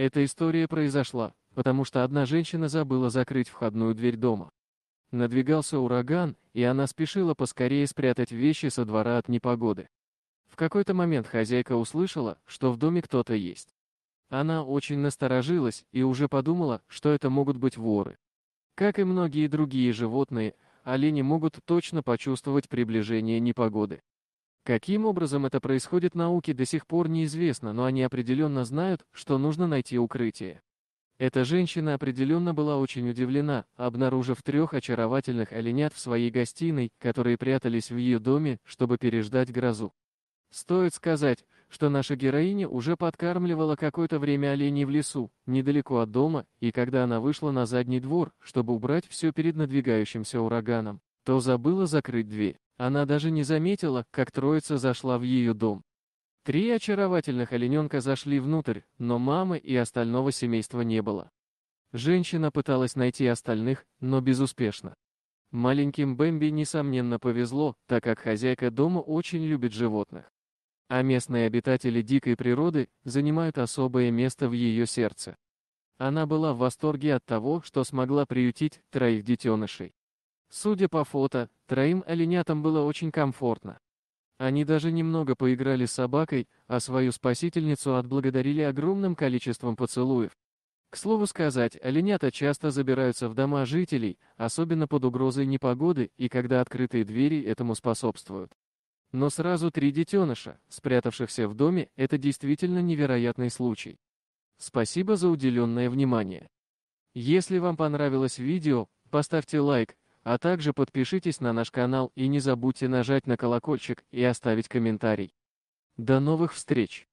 Эта история произошла, потому что одна женщина забыла закрыть входную дверь дома. Надвигался ураган, и она спешила поскорее спрятать вещи со двора от непогоды. В какой-то момент хозяйка услышала, что в доме кто-то есть. Она очень насторожилась и уже подумала, что это могут быть воры. Как и многие другие животные, олени могут точно почувствовать приближение непогоды. Каким образом это происходит науке до сих пор неизвестно, но они определенно знают, что нужно найти укрытие. Эта женщина определенно была очень удивлена, обнаружив трех очаровательных оленят в своей гостиной, которые прятались в ее доме, чтобы переждать грозу. Стоит сказать, что наша героиня уже подкармливала какое-то время оленей в лесу, недалеко от дома, и когда она вышла на задний двор, чтобы убрать все перед надвигающимся ураганом, то забыла закрыть дверь. Она даже не заметила, как троица зашла в ее дом. Три очаровательных олененка зашли внутрь, но мамы и остального семейства не было. Женщина пыталась найти остальных, но безуспешно. Маленьким Бэмби, несомненно, повезло, так как хозяйка дома очень любит животных. А местные обитатели дикой природы занимают особое место в ее сердце. Она была в восторге от того, что смогла приютить троих детенышей. Судя по фото, троим оленятам было очень комфортно. Они даже немного поиграли с собакой, а свою спасительницу отблагодарили огромным количеством поцелуев. К слову сказать, оленята часто забираются в дома жителей, особенно под угрозой непогоды и когда открытые двери этому способствуют. Но сразу три детеныша, спрятавшихся в доме, это действительно невероятный случай. Спасибо за уделенное внимание. Если вам понравилось видео, поставьте лайк, а также подпишитесь на наш канал и не забудьте нажать на колокольчик и оставить комментарий. До новых встреч!